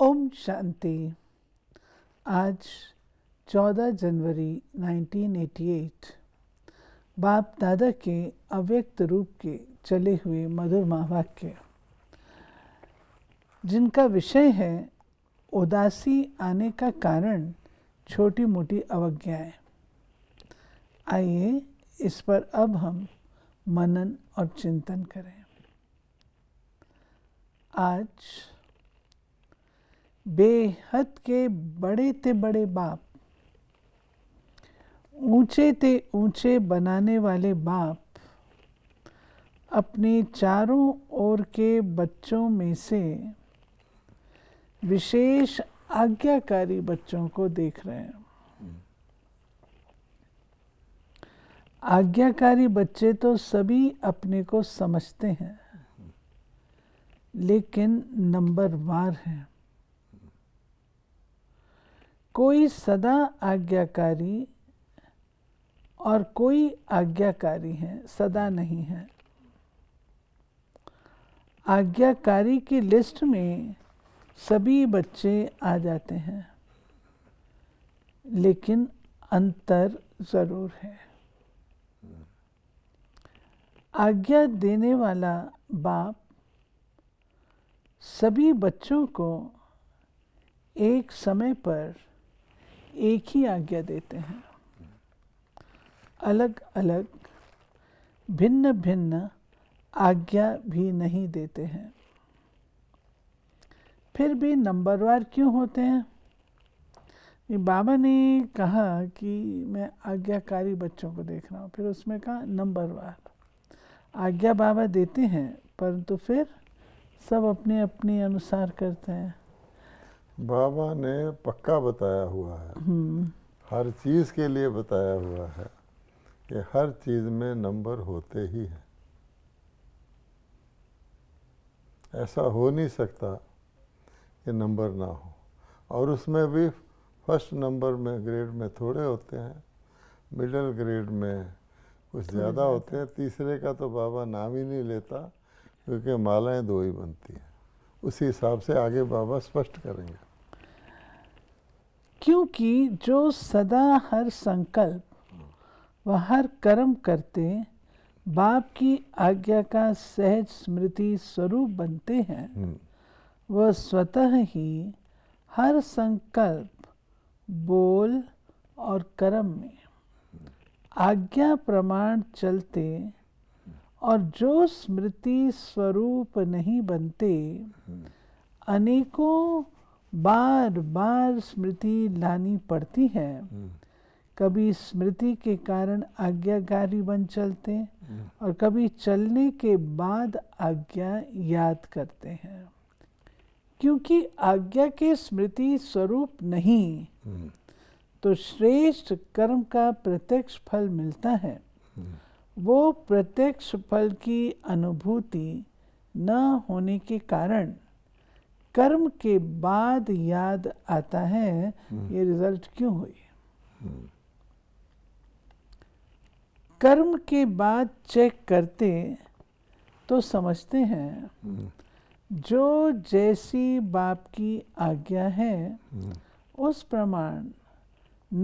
ओम शांति आज 14 जनवरी 1988 बाप दादा के अव्यक्त रूप के चले हुए मधुर महावाक्य जिनका विषय है उदासी आने का कारण छोटी मोटी अवज्ञाएं आइए इस पर अब हम मनन और चिंतन करें आज बेहद के बड़े ते बड़े बाप ऊंचे ते ऊंचे बनाने वाले बाप अपने चारों ओर के बच्चों में से विशेष आज्ञाकारी बच्चों को देख रहे हैं आज्ञाकारी बच्चे तो सभी अपने को समझते हैं लेकिन नंबर वार हैं कोई सदा आज्ञाकारी और कोई आज्ञाकारी है सदा नहीं है आज्ञाकारी की लिस्ट में सभी बच्चे आ जाते हैं लेकिन अंतर ज़रूर है आज्ञा देने वाला बाप सभी बच्चों को एक समय पर एक ही आज्ञा देते हैं अलग अलग भिन्न भिन्न आज्ञा भी नहीं देते हैं फिर भी नंबरवार क्यों होते हैं बाबा ने कहा कि मैं आज्ञाकारी बच्चों को देख रहा हूँ फिर उसमें कहा नंबरवार आज्ञा बाबा देते हैं परंतु तो फिर सब अपने अपने अनुसार करते हैं बाबा ने पक्का बताया हुआ है हम्म। हर चीज़ के लिए बताया हुआ है कि हर चीज़ में नंबर होते ही हैं ऐसा हो नहीं सकता कि नंबर ना हो और उसमें भी फर्स्ट नंबर में ग्रेड में थोड़े होते हैं मिडिल ग्रेड में कुछ ज़्यादा होते हैं तीसरे का तो बाबा नाम ही नहीं लेता क्योंकि मालाएं दो ही बनती हैं उसी हिसाब से आगे बाबा स्पष्ट करेंगे क्योंकि जो सदा हर संकल्प व हर कर्म करते बाप की आज्ञा का सहज स्मृति स्वरूप बनते हैं हम्म। वह स्वतः ही हर संकल्प बोल और कर्म में आज्ञा प्रमाण चलते और जो स्मृति स्वरूप नहीं बनते हम्म। अनेकों बार बार स्मृति लानी पड़ती है हम्म। कभी स्मृति के कारण आज्ञाकारी बन चलते हैं हम्म। और कभी चलने के बाद आज्ञा याद करते हैं क्योंकि आज्ञा के स्मृति स्वरूप नहीं हम्म। तो श्रेष्ठ कर्म का प्रत्यक्ष फल मिलता है वो प्रत्यक्ष फल की अनुभूति न होने के कारण कर्म के बाद याद आता है हम्म। ये रिजल्ट क्यों हुई हम्म। कर्म के बाद चेक करते तो समझते हैं हम्म। जो जैसी बाप की आज्ञा है उस प्रमाण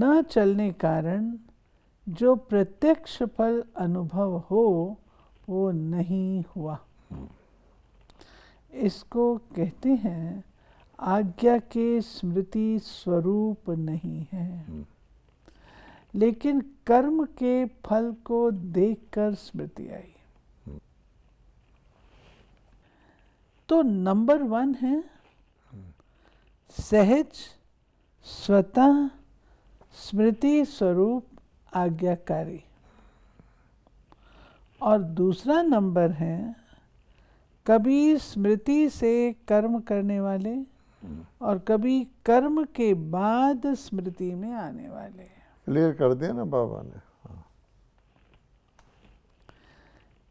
न चलने कारण जो प्रत्यक्ष फल अनुभव हो वो नहीं हुआ इसको कहते हैं आज्ञा के स्मृति स्वरूप नहीं है हम्म। लेकिन कर्म के फल को देखकर स्मृति आई हम्म। तो नंबर वन है हम्म। सहज स्वतः स्मृति स्वरूप आज्ञाकारी और दूसरा नंबर है कभी स्मृति से कर्म करने वाले हम्म। और कभी कर्म के बाद स्मृति में आने वाले क्लियर कर दिया ना बाबा ने हाँ।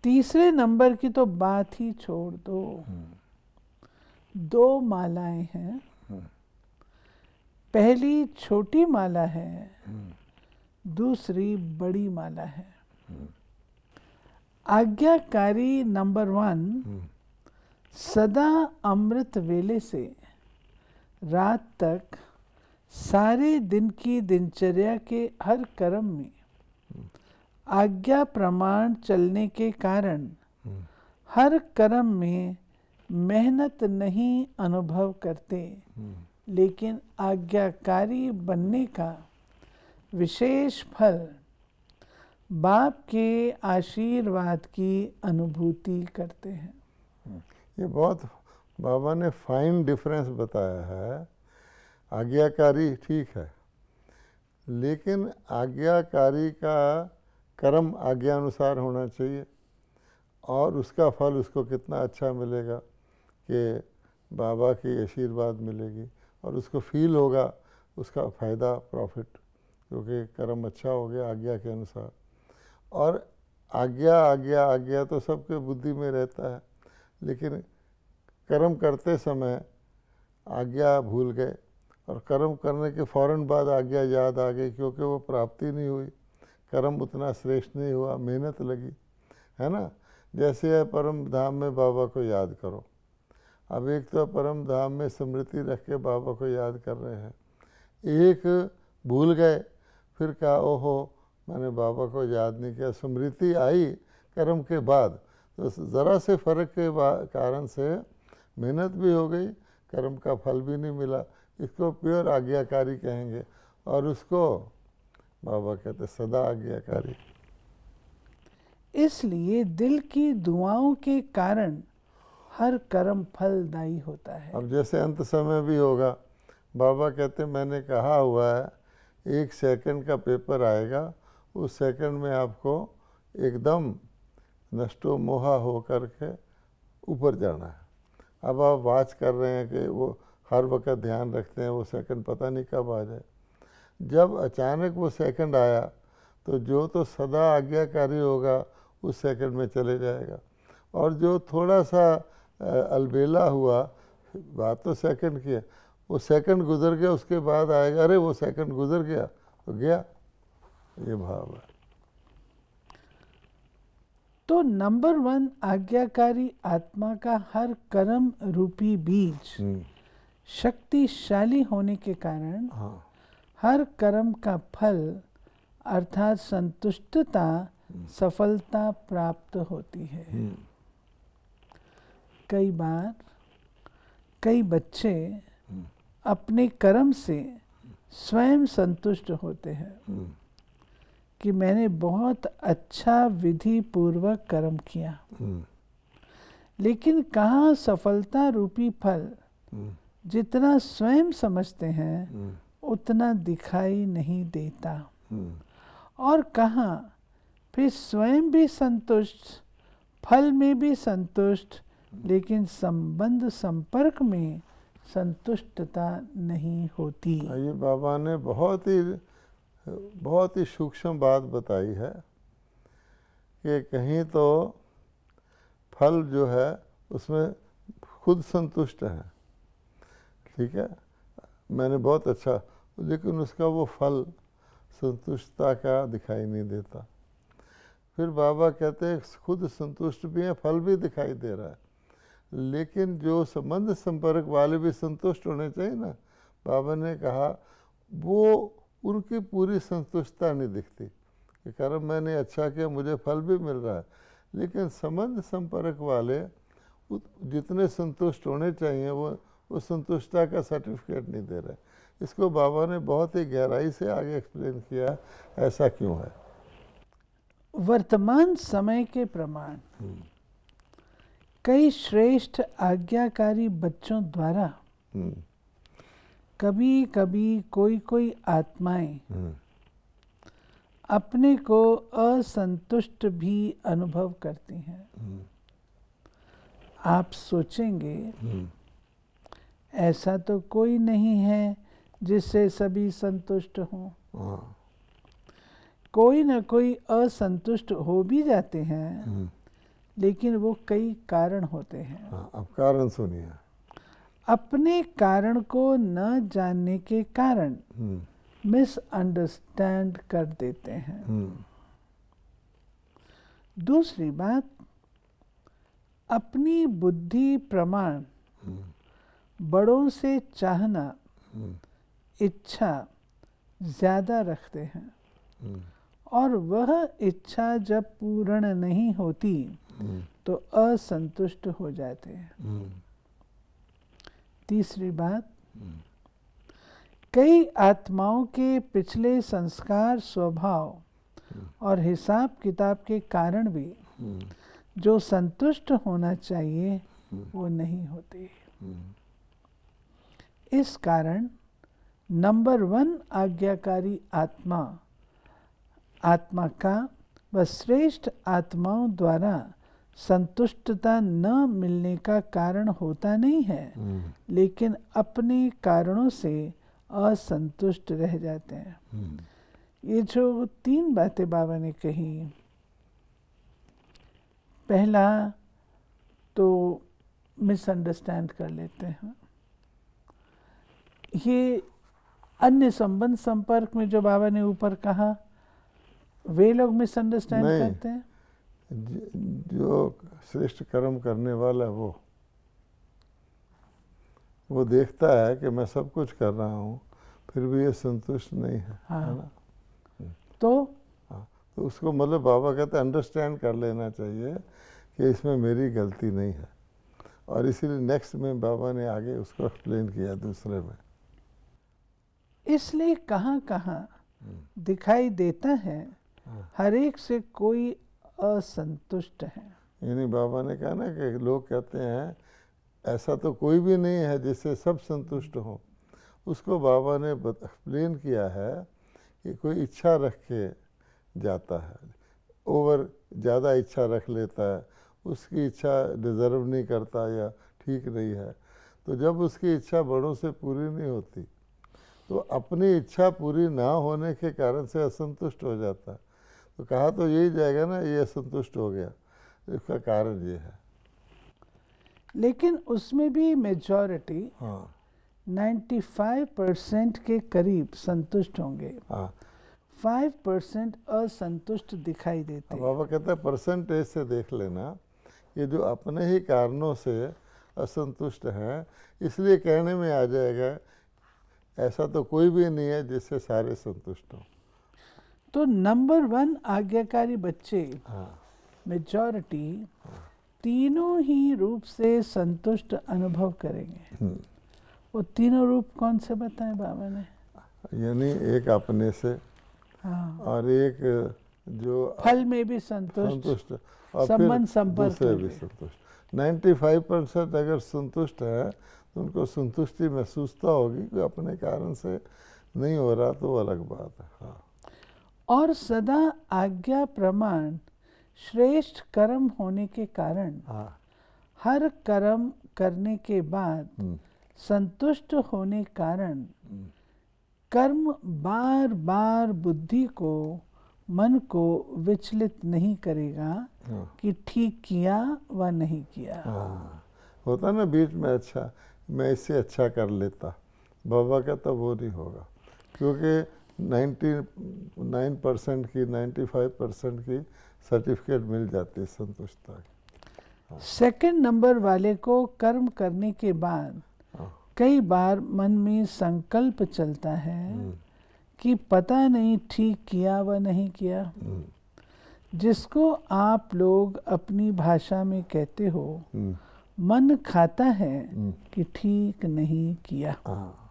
तीसरे नंबर की तो बात ही छोड़ दो हम्म। दो मालाएं हैं हम्म। पहली छोटी माला है दूसरी बड़ी माला है आज्ञाकारी नंबर वन सदा अमृत वेले से रात तक सारे दिन की दिनचर्या के हर कर्म में आज्ञा प्रमाण चलने के कारण हम्म। हर कर्म में मेहनत नहीं अनुभव करते हम्म। लेकिन आज्ञाकारी बनने का विशेष फल बाप के आशीर्वाद की अनुभूति करते हैं हम्म। ये बहुत बाबा ने फाइन डिफरेंस बताया है आज्ञाकारी ठीक है लेकिन आज्ञाकारी का कर्म आज्ञा अनुसार होना चाहिए और उसका फल उसको कितना अच्छा मिलेगा कि बाबा की आशीर्वाद मिलेगी और उसको फील होगा उसका फ़ायदा प्रॉफिट क्योंकि कर्म अच्छा हो गया आज्ञा के अनुसार और आज्ञा आज्ञा आज्ञा तो सबके बुद्धि में रहता है लेकिन कर्म करते समय आज्ञा भूल गए और कर्म करने के फ़ौरन बाद आज्ञा याद आ गई क्योंकि वो प्राप्ति नहीं हुई कर्म उतना श्रेष्ठ नहीं हुआ मेहनत लगी है ना जैसे है परम धाम में बाबा को याद करो अब एक तो परम धाम में स्मृति रख के बाबा को याद कर रहे हैं एक भूल गए फिर कहा ओहो मैंने बाबा को याद नहीं किया स्मृति आई कर्म के बाद तो ज़रा से फ़र्क के कारण से मेहनत भी हो गई कर्म का फल भी नहीं मिला इसको प्योर आज्ञाकारी कहेंगे और उसको बाबा कहते सदा आज्ञाकारी इसलिए दिल की दुआओं के कारण हर कर्म फलदायी होता है अब जैसे अंत समय भी होगा बाबा कहते मैंने कहा हुआ है एक सेकंड का पेपर आएगा उस सेकंड में आपको एकदम नष्टो मोहा हो कर के ऊपर जाना है अब आप वाच कर रहे हैं कि वो हर वक्त ध्यान रखते हैं वो सेकंड पता नहीं कब आ जाए जब अचानक वो सेकंड आया तो जो तो सदा आज्ञाकारी होगा उस सेकंड में चले जाएगा और जो थोड़ा सा अलबेला हुआ बात तो सेकंड की है वो सेकंड गुजर गया उसके बाद आएगा अरे वो सेकंड गुजर गया तो गया ये भाव है तो नंबर वन आज्ञाकारी आत्मा का हर कर्म रूपी बीज हम्म। शक्तिशाली होने के कारण हाँ। हर कर्म का फल अर्थात संतुष्टता हम्म। सफलता प्राप्त होती है हम्म। कई बार कई बच्चे अपने कर्म से स्वयं संतुष्ट होते हैं कि मैंने बहुत अच्छा विधि पूर्वक कर्म किया हम्म। लेकिन कहा सफलता रूपी फल हम्म। जितना स्वयं समझते हैं हम्म। उतना दिखाई नहीं देता और कहा फिर स्वयं भी संतुष्ट फल में भी संतुष्ट लेकिन संबंध संपर्क में संतुष्टता नहीं होती हाँ, ये बाबा ने बहुत ही बहुत ही सूक्ष्म बात बताई है कि कहीं तो फल जो है उसमें खुद संतुष्ट है ठीक है मैंने बहुत अच्छा लेकिन उसका वो फल संतुष्टता का दिखाई नहीं देता फिर बाबा कहते हैं खुद संतुष्ट भी हैं फल भी दिखाई दे रहा है लेकिन जो संबंध संपर्क वाले भी संतुष्ट होने चाहिए ना बाबा ने कहा वो उनकी पूरी संतुष्टता नहीं दिखती कि कारण मैंने अच्छा किया मुझे फल भी मिल रहा है लेकिन संबंध संपर्क वाले जितने संतुष्ट होने चाहिए वो उस संतुष्टता का सर्टिफिकेट नहीं दे रहे इसको बाबा ने बहुत ही गहराई से आगे एक्सप्लेन किया ऐसा क्यों है वर्तमान समय के प्रमाण हम्म। कई श्रेष्ठ आज्ञाकारी बच्चों द्वारा हम्म। कभी कभी कोई कोई आत्माएं हम्म। अपने को असंतुष्ट भी अनुभव करती हैं हम्म। आप सोचेंगे हम्म। ऐसा तो कोई नहीं है जिससे सभी संतुष्ट हों हाँ। कोई ना कोई असंतुष्ट हो भी जाते हैं लेकिन वो कई कारण होते हैं हाँ, अब कारण सुनिए अपने कारण को न जानने के कारण मिसअंडरस्टैंड हम्म। कर देते हैं हम्म। दूसरी बात अपनी बुद्धि प्रमाण हम्म। बड़ों से चाहना इच्छा ज़्यादा रखते हैं और वह इच्छा जब पूर्ण नहीं होती तो असंतुष्ट हो जाते हैं तीसरी बात कई आत्माओं के पिछले संस्कार स्वभाव और हिसाब किताब के कारण भी जो संतुष्ट होना चाहिए वो नहीं होते इस कारण नंबर वन आज्ञाकारी आत्मा आत्मा का व श्रेष्ठ आत्माओं द्वारा संतुष्टता न मिलने का कारण होता नहीं है हम्म। लेकिन अपने कारणों से असंतुष्ट रह जाते हैं हम्म। ये जो तीन बातें बाबा ने कही पहला तो मिसअंडरस्टैंड कर लेते हैं ये अन्य संबंध संपर्क में जो बाबा ने ऊपर कहा वे लोग मिसअंडरस्टैंड करते हैं जो श्रेष्ठ कर्म करने वाला वो वो देखता है कि मैं सब कुछ कर रहा हूँ फिर भी ये संतुष्ट नहीं है हाँ। ना तो हाँ, तो उसको मतलब बाबा कहते अंडरस्टैंड कर लेना चाहिए कि इसमें मेरी गलती नहीं है और इसीलिए नेक्स्ट में बाबा ने आगे उसको एक्सप्लेन किया दूसरे में इसलिए कहाँ कहाँ हम्म। दिखाई देता है हाँ। हर एक से कोई असंतुष्ट हैं यानी बाबा ने कहा ना कि लोग कहते हैं ऐसा तो कोई भी नहीं है जिससे सब संतुष्ट हों उसको बाबा ने एक्सप्लेन किया है कि कोई इच्छा रख के जाता है ओवर ज़्यादा इच्छा रख लेता है उसकी इच्छा डिज़र्व नहीं करता या ठीक नहीं है तो जब उसकी इच्छा बड़ों से पूरी नहीं होती तो अपनी इच्छा पूरी ना होने के कारण से असंतुष्ट हो जाता तो कहा तो यही जाएगा ना ये संतुष्ट हो गया इसका कारण ये है लेकिन उसमें भी मेजॉरिटी नाइन्टी फाइव परसेंट के करीब संतुष्ट होंगे फाइव हाँ। परसेंट असंतुष्ट दिखाई देते हैं बाबा कहते हैं परसेंटेज से देख लेना ये जो अपने ही कारणों से असंतुष्ट हैं इसलिए कहने में आ जाएगा ऐसा तो कोई भी नहीं है जिससे सारे संतुष्ट हों तो नंबर वन आज्ञाकारी बच्चे मेजॉरिटी हाँ। हाँ। तीनों ही रूप से संतुष्ट अनुभव करेंगे हम्म। वो तीनों रूप कौन से बताएं बाबा ने यानी एक अपने से हाँ। और एक जो फल में भी संतुष्ट संतुष्ट और संबंध संपर्क भी संतुष्ट 95 परसेंट अगर संतुष्ट है तो उनको संतुष्टि महसूस तो होगी कि अपने कारण से नहीं हो रहा तो अलग बात है हाँ और सदा आज्ञा प्रमाण श्रेष्ठ कर्म होने के कारण हाँ। हर कर्म करने के बाद हम्म। संतुष्ट होने कारण हम्म। कर्म बार बार बुद्धि को मन को विचलित नहीं करेगा हाँ। कि ठीक किया व नहीं किया हाँ। होता ना बीच में अच्छा मैं इससे अच्छा कर लेता बाबा का तो वो नहीं होगा क्योंकि नाइन परसेंट की नाइन्टी फाइव परसेंट की सर्टिफिकेट मिल जाती है संतुष्टता की हाँ। सेकेंड नंबर वाले को कर्म करने के बाद हाँ। कई बार मन में संकल्प चलता है हम्म। कि पता नहीं ठीक किया व नहीं किया हम्म। जिसको आप लोग अपनी भाषा में कहते हो हम्म। मन खाता है कि ठीक नहीं किया आ, हाँ।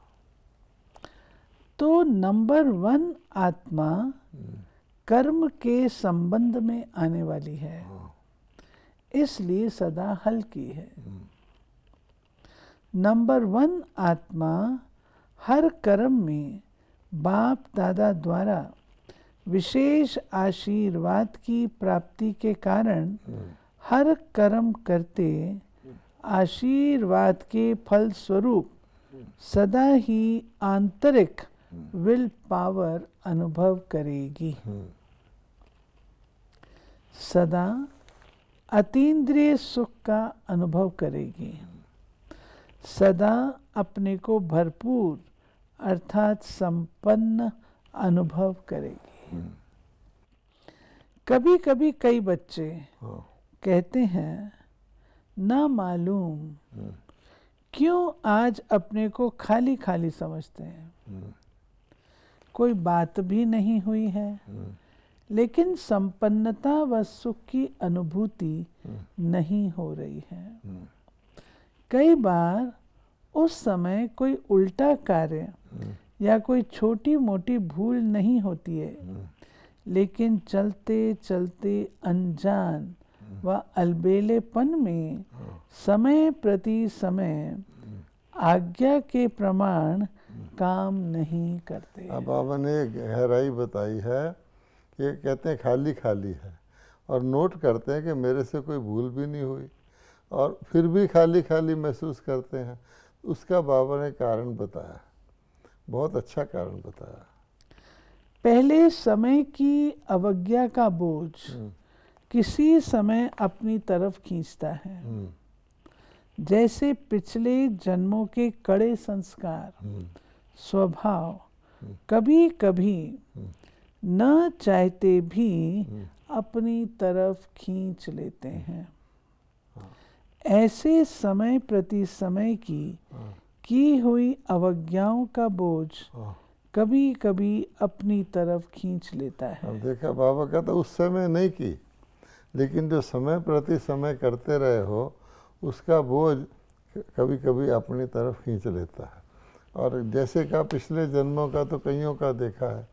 तो नंबर वन आत्मा हम्म। कर्म के संबंध में आने वाली है हाँ। इसलिए सदा हल्की है हम्म। नंबर वन आत्मा हर कर्म में बाप दादा द्वारा विशेष आशीर्वाद की प्राप्ति के कारण हम्म। हर कर्म करते आशीर्वाद के फलस्वरूप सदा ही आंतरिक विल पावर अनुभव करेगी हम्म। सदा अतीन्द्रिय सुख का अनुभव करेगी सदा अपने को भरपूर अर्थात संपन्न अनुभव करेगी हम्म। कभी कभी कई बच्चे हाँ। कहते हैं ना मालूम हम्म। क्यों आज अपने को खाली खाली समझते हैं कोई बात भी नहीं हुई है हम्म। लेकिन संपन्नता व सुख की अनुभूति हम्म। नहीं हो रही है हम्म। कई बार उस समय कोई उल्टा कार्य या कोई छोटी मोटी भूल नहीं होती है लेकिन चलते चलते अनजान व अलबेलेपन में हाँ। समय प्रति समय आज्ञा के प्रमाण काम नहीं करते अब आपने गहराई बताई है कि कहते हैं खाली खाली है और नोट करते हैं कि मेरे से कोई भूल भी नहीं हुई और फिर भी खाली खाली महसूस करते हैं उसका बाबा ने कारण बताया बहुत अच्छा कारण बताया पहले समय की अवज्ञा का बोझ हम्म। किसी समय अपनी तरफ खींचता है हम्म। जैसे पिछले जन्मों के कड़े संस्कार हम्म। स्वभाव हम्म। कभी कभी हम्म। न चाहते भी हम्म। अपनी तरफ खींच लेते हैं हाँ। ऐसे समय प्रति समय की हाँ। की हुई अवज्ञाओं का बोझ हाँ। कभी कभी अपनी तरफ खींच लेता है देखा बाबा का तो उस समय नहीं की लेकिन जो समय प्रति समय करते रहे हो उसका बोझ कभी कभी अपनी तरफ खींच लेता है और जैसे का पिछले जन्मों का तो कईयों का देखा है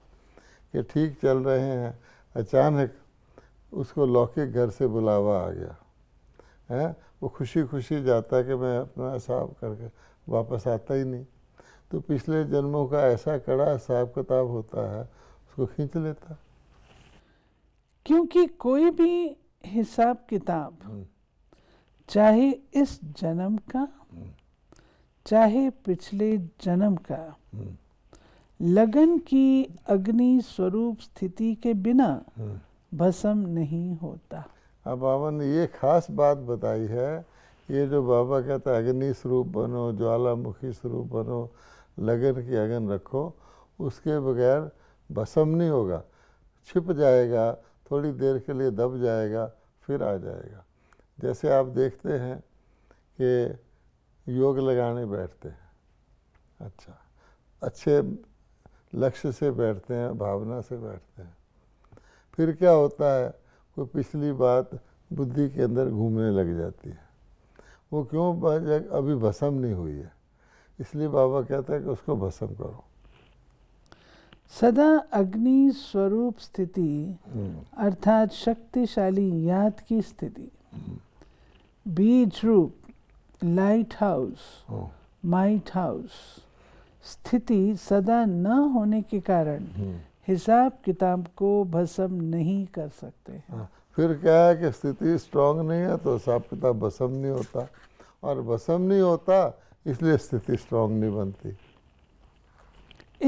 कि ठीक चल रहे हैं अचानक उसको लौकिक घर से बुलावा आ गया है वो खुशी खुशी जाता कि मैं अपना हिसाब करके वापस आता ही नहीं तो पिछले जन्मों का ऐसा कड़ा हिसाब किताब होता है उसको खींच लेता क्योंकि कोई भी हिसाब किताब हम्म। चाहे इस जन्म का हम्म। चाहे पिछले जन्म का हम्म। लगन की अग्नि स्वरूप स्थिति के बिना हम्म। भस्म नहीं होता अब हाँ, बाबा ने ये खास बात बताई है ये जो बाबा कहता है अग्नि स्वरूप बनो ज्वालामुखी स्वरूप बनो लगन की अगन रखो उसके बगैर भस्म नहीं होगा छिप जाएगा थोड़ी देर के लिए दब जाएगा फिर आ जाएगा जैसे आप देखते हैं कि योग लगाने बैठते हैं अच्छा अच्छे लक्ष्य से बैठते हैं भावना से बैठते हैं फिर क्या होता है कोई पिछली बात बुद्धि के अंदर घूमने लग जाती है वो क्यों अभी भसम नहीं हुई है इसलिए बाबा कहता है कि उसको भसम करो सदा अग्नि स्वरूप स्थिति हम्म। अर्थात शक्तिशाली याद की स्थिति बीज रूप लाइट हाउस माइट हाउस स्थिति सदा न होने के कारण हम्म। हिसाब किताब को भसम नहीं कर सकते हाँ, फिर क्या है कि स्थिति स्ट्रांग नहीं है तो हिसाब किताब भसम नहीं होता और भसम नहीं होता इसलिए स्थिति स्ट्रांग नहीं बनती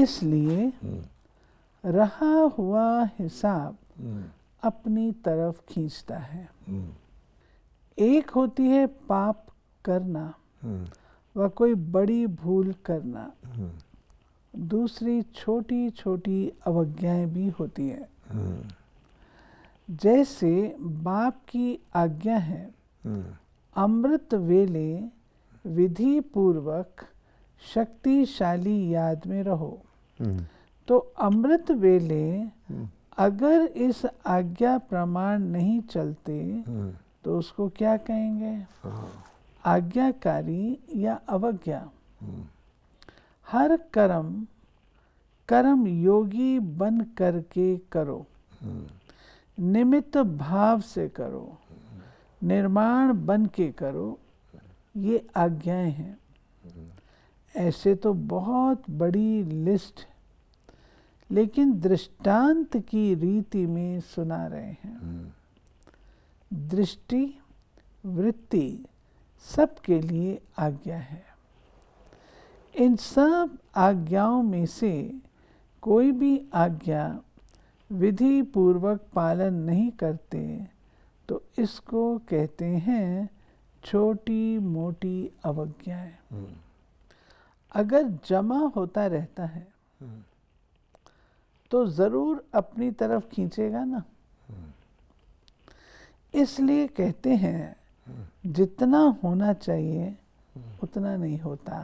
इसलिए हम्म। रहा हुआ हिसाब हम्म। अपनी तरफ खींचता है एक होती है पाप करना हम्म। व कोई बड़ी भूल करना हम्म। दूसरी छोटी छोटी अवज्ञाएं भी होती हैं हम्म। जैसे बाप की आज्ञा है अमृत वेले विधि पूर्वक शक्तिशाली याद में रहो तो अमृत वेले अगर इस आज्ञा प्रमाण नहीं चलते तो उसको क्या कहेंगे हाँ। आज्ञाकारी या अवज्ञा हम्म। हर कर्म कर्म योगी बन करके करो हम्म। निमित्त भाव से करो हम्म। निर्माण बन के करो ये आज्ञाएं हैं ऐसे तो बहुत बड़ी लिस्ट लेकिन दृष्टांत की रीति में सुना रहे हैं दृष्टि वृत्ति सबके लिए आज्ञा है इन सब आज्ञाओं में से कोई भी आज्ञा विधि पूर्वक पालन नहीं करते तो इसको कहते हैं छोटी मोटी अवज्ञाएं हम्म। अगर जमा होता रहता है हम्म। तो ज़रूर अपनी तरफ खींचेगा ना हम्म। इसलिए कहते हैं जितना होना चाहिए उतना नहीं होता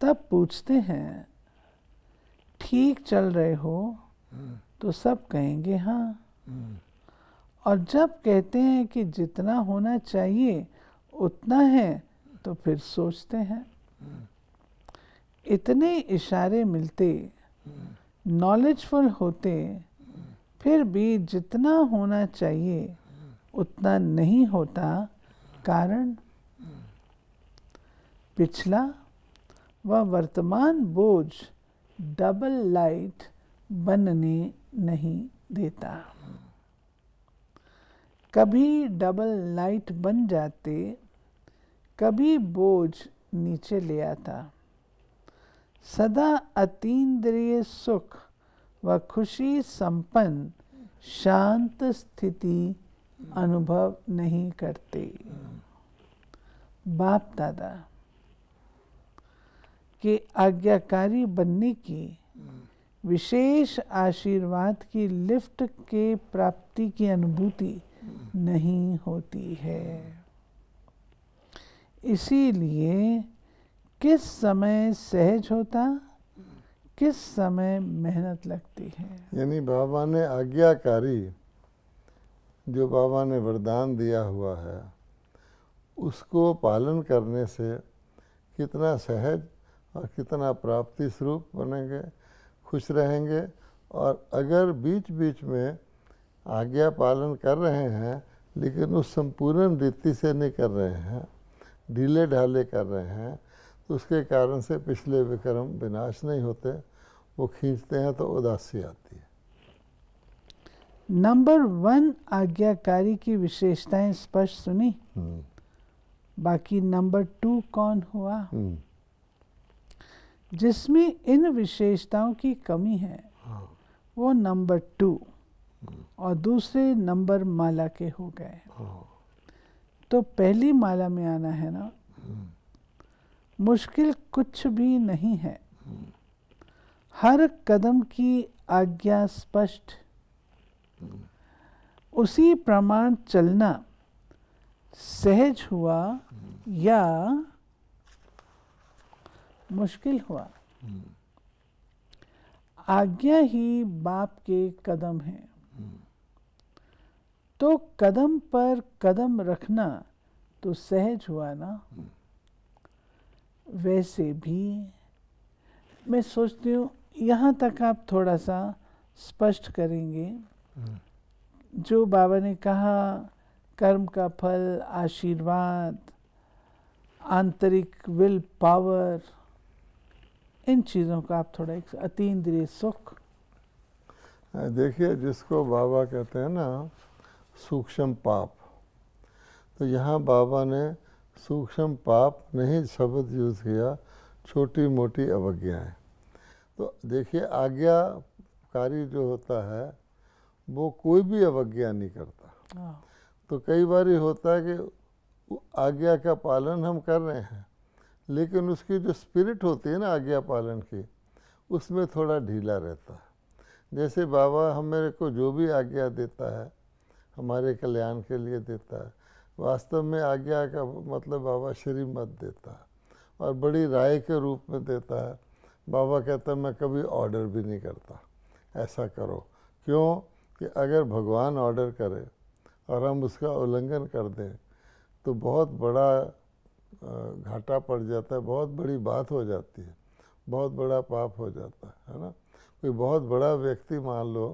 तब पूछते हैं ठीक चल रहे हो तो सब कहेंगे हाँ और जब कहते हैं कि जितना होना चाहिए उतना है तो फिर सोचते हैं इतने इशारे मिलते नॉलेजफुल होते फिर भी जितना होना चाहिए उतना नहीं होता कारण पिछला व वर्तमान बोझ डबल लाइट बनने नहीं देता कभी डबल लाइट बन जाते कभी बोझ नीचे ले आता सदा अतीन्द्रिय सुख व खुशी संपन्न शांत स्थिति अनुभव नहीं करते बाप दादा के आज्ञाकारी बनने की विशेष आशीर्वाद की लिफ्ट के प्राप्ति की अनुभूति नहीं होती है इसीलिए किस समय सहज होता किस समय मेहनत लगती है यानी बाबा ने आज्ञाकारी जो बाबा ने वरदान दिया हुआ है उसको पालन करने से कितना सहज और कितना प्राप्ति स्वरूप बनेंगे खुश रहेंगे और अगर बीच बीच में आज्ञा पालन कर रहे हैं लेकिन उस संपूर्ण रीति से नहीं कर रहे हैं ढीले ढाले कर रहे हैं उसके कारण से पिछले विक्रम विनाश नहीं होते वो खींचते हैं तो उदासी आती है नंबर वन आज्ञाकारी की विशेषताएं स्पष्ट सुनी हम्म। बाकी नंबर टू कौन हुआ हम्म। जिसमें इन विशेषताओं की कमी है हाँ। वो नंबर टू हम्म। और दूसरे नंबर माला के हो गए हाँ। तो पहली माला में आना है ना मुश्किल कुछ भी नहीं है हर कदम की आज्ञा स्पष्ट उसी प्रमाण चलना सहज हुआ या मुश्किल हुआ आज्ञा ही बाप के कदम है तो कदम पर कदम रखना तो सहज हुआ ना वैसे भी मैं सोचती हूँ यहाँ तक आप थोड़ा सा स्पष्ट करेंगे हम्म। जो बाबा ने कहा कर्म का फल आशीर्वाद आंतरिक विल पावर इन चीज़ों का आप थोड़ा एक अतीन्द्रिय सुख देखिए जिसको बाबा कहते हैं ना सूक्ष्म पाप तो यहाँ बाबा ने सूक्ष्म पाप नहीं शब्द यूज़ किया छोटी मोटी अवज्ञाएँ तो देखिए आज्ञाकारी जो होता है वो कोई भी अवज्ञा नहीं करता हाँ। तो कई बार होता है कि आज्ञा का पालन हम कर रहे हैं लेकिन उसकी जो स्पिरिट होती है ना आज्ञा पालन की उसमें थोड़ा ढीला रहता है जैसे बाबा हमारे को जो भी आज्ञा देता है हमारे कल्याण के लिए देता है वास्तव में आज्ञा का मतलब बाबा श्री मत देता है और बड़ी राय के रूप में देता है बाबा कहता मैं कभी ऑर्डर भी नहीं करता ऐसा करो क्यों कि अगर भगवान ऑर्डर करे और हम उसका उल्लंघन कर दें तो बहुत बड़ा घाटा पड़ जाता है बहुत बड़ी बात हो जाती है बहुत बड़ा पाप हो जाता है है ना कोई बहुत बड़ा व्यक्ति मान लो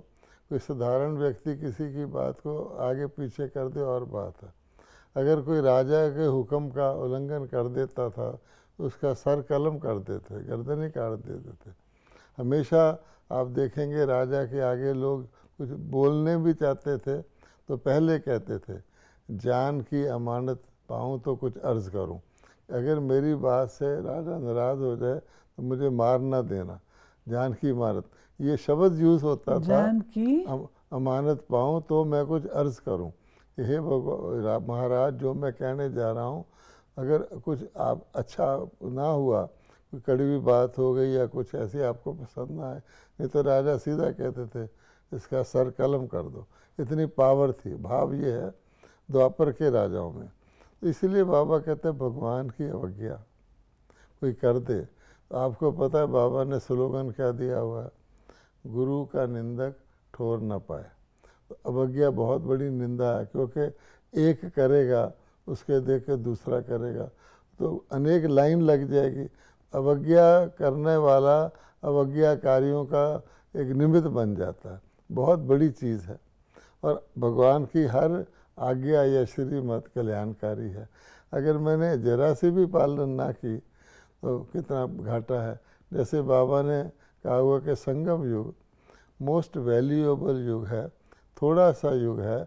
कोई साधारण व्यक्ति किसी की बात को आगे पीछे कर दे और बात है अगर कोई राजा के हुक्म का उल्लंघन कर देता था तो उसका सर कलम कर देते गर्दन ही काट देते थे हमेशा आप देखेंगे राजा के आगे लोग कुछ बोलने भी चाहते थे तो पहले कहते थे जान की अमानत पाऊँ तो कुछ अर्ज़ करूँ अगर मेरी बात से राजा नाराज़ हो जाए तो मुझे मार ना देना जान की इमारत ये शब्द यूज़ होता जान था की अमानत पाऊँ तो मैं कुछ अर्ज़ करूँ हे भगवान महाराज जो मैं कहने जा रहा हूँ अगर कुछ आप अच्छा ना हुआ कोई कड़वी बात हो गई या कुछ ऐसी आपको पसंद ना आए नहीं तो राजा सीधा कहते थे इसका सर कलम कर दो इतनी पावर थी भाव ये है द्वापर के राजाओं में तो इसलिए बाबा कहते हैं भगवान की अवज्ञा कोई कर दे तो आपको पता है बाबा ने स्लोगन क्या दिया हुआ है गुरु का निंदक ठोर ना पाए अवज्ञा बहुत बड़ी निंदा है क्योंकि एक करेगा उसके देख के दूसरा करेगा तो अनेक लाइन लग जाएगी अवज्ञा करने वाला अवज्ञाकारियों का एक निमित्त बन जाता है बहुत बड़ी चीज़ है और भगवान की हर आज्ञा या श्रीमत कल्याणकारी है अगर मैंने जरा सी भी पालन ना की तो कितना घाटा है जैसे बाबा ने कहा हुआ कि संगम युग मोस्ट वैल्यूएबल युग है थोड़ा सा युग है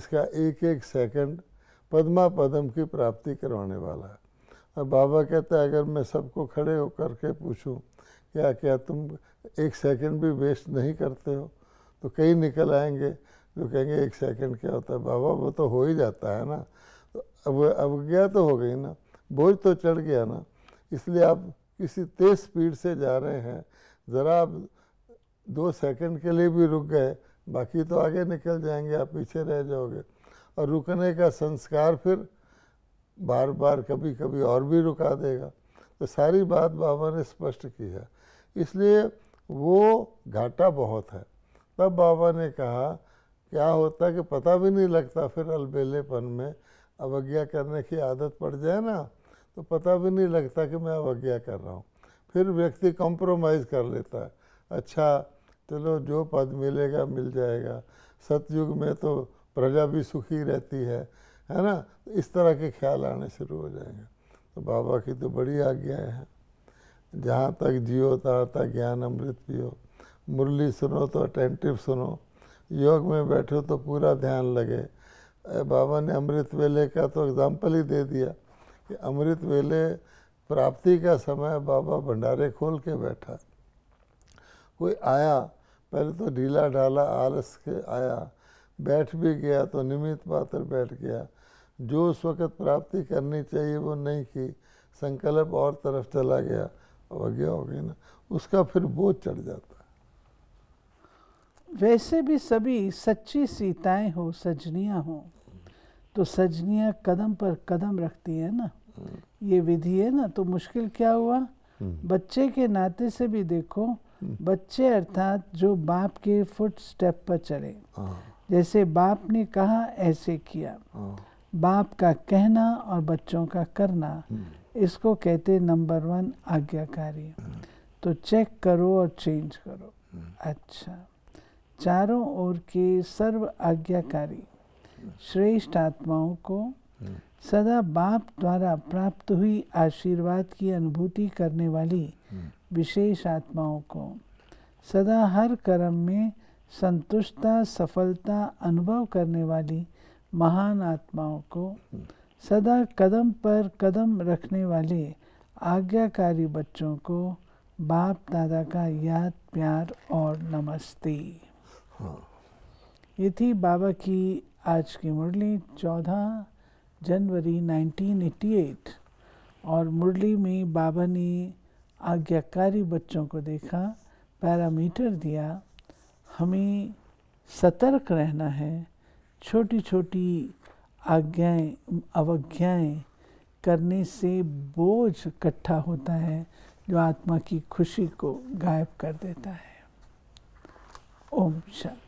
इसका एक एक सेकंड पद्मा पद्म की प्राप्ति करवाने वाला है और बाबा कहते हैं अगर मैं सबको खड़े होकर के पूछूं क्या क्या तुम एक सेकंड भी वेस्ट नहीं करते हो तो कई निकल आएंगे जो कहेंगे एक सेकंड क्या होता है बाबा वो तो हो ही जाता है ना तो अब अवज्ञा तो हो गई ना बोझ तो चढ़ गया ना इसलिए आप किसी तेज स्पीड से जा रहे हैं ज़रा आप दो सेकंड के लिए भी रुक गए बाकी तो आगे निकल जाएंगे आप पीछे रह जाओगे और रुकने का संस्कार फिर बार बार कभी कभी और भी रुका देगा तो सारी बात बाबा ने स्पष्ट की है इसलिए वो घाटा बहुत है तब बाबा ने कहा क्या होता कि पता भी नहीं लगता फिर अलबेलेपन में अवज्ञा करने की आदत पड़ जाए ना तो पता भी नहीं लगता कि मैं अवज्ञा कर रहा हूँ फिर व्यक्ति कॉम्प्रोमाइज़ कर लेता है अच्छा चलो जो पद मिलेगा मिल जाएगा सतयुग में तो प्रजा भी सुखी रहती है है ना तो इस तरह के ख्याल आने शुरू हो जाएंगे तो बाबा की तो बड़ी आज्ञाएँ हैं जहाँ तक जियो तहाँ तक ज्ञान अमृत पियो मुरली सुनो तो अटेंटिव सुनो योग में बैठो तो पूरा ध्यान लगे बाबा ने अमृत वेले का तो एग्ज़ाम्पल ही दे दिया कि अमृत वेले प्राप्ति का समय बाबा भंडारे खोल के बैठा कोई आया पहले तो ढीला ढाला आलस के आया बैठ भी गया तो निमित पात्र बैठ गया जो उस वक़्त प्राप्ति करनी चाहिए वो नहीं की संकल्प और तरफ चला गया अवज्ञा हो गई ना उसका फिर बोझ चढ़ जाता वैसे भी सभी सच्ची सीताएं हो सजनियां हो तो सजनियां कदम पर कदम रखती है ना ये विधि है ना तो मुश्किल क्या हुआ हम्म। बच्चे के नाते से भी देखो बच्चे अर्थात जो बाप के फुट स्टेप पर चले हाँ। जैसे बाप ने कहा ऐसे किया हाँ। बाप का कहना और बच्चों का करना हम्म। इसको कहते नंबर वन आज्ञाकारी हम्म। तो चेक करो और चेंज करो हम्म। अच्छा चारों ओर के सर्व आज्ञाकारी श्रेष्ठ आत्माओं को सदा बाप द्वारा प्राप्त हुई आशीर्वाद की अनुभूति करने वाली विशेष आत्माओं को सदा हर कर्म में संतुष्टता सफलता अनुभव करने वाली महान आत्माओं को हम्म। सदा कदम पर कदम रखने वाले आज्ञाकारी बच्चों को बाप दादा का याद प्यार और नमस्ते हाँ। ये थी बाबा की आज की मुरली 14 जनवरी 1988 और मुरली में बाबा ने आज्ञाकारी बच्चों को देखा पैरामीटर दिया हमें सतर्क रहना है छोटी छोटी आज्ञाएं अवज्ञाएं करने से बोझ इकट्ठा होता है जो आत्मा की खुशी को गायब कर देता है ओम शांति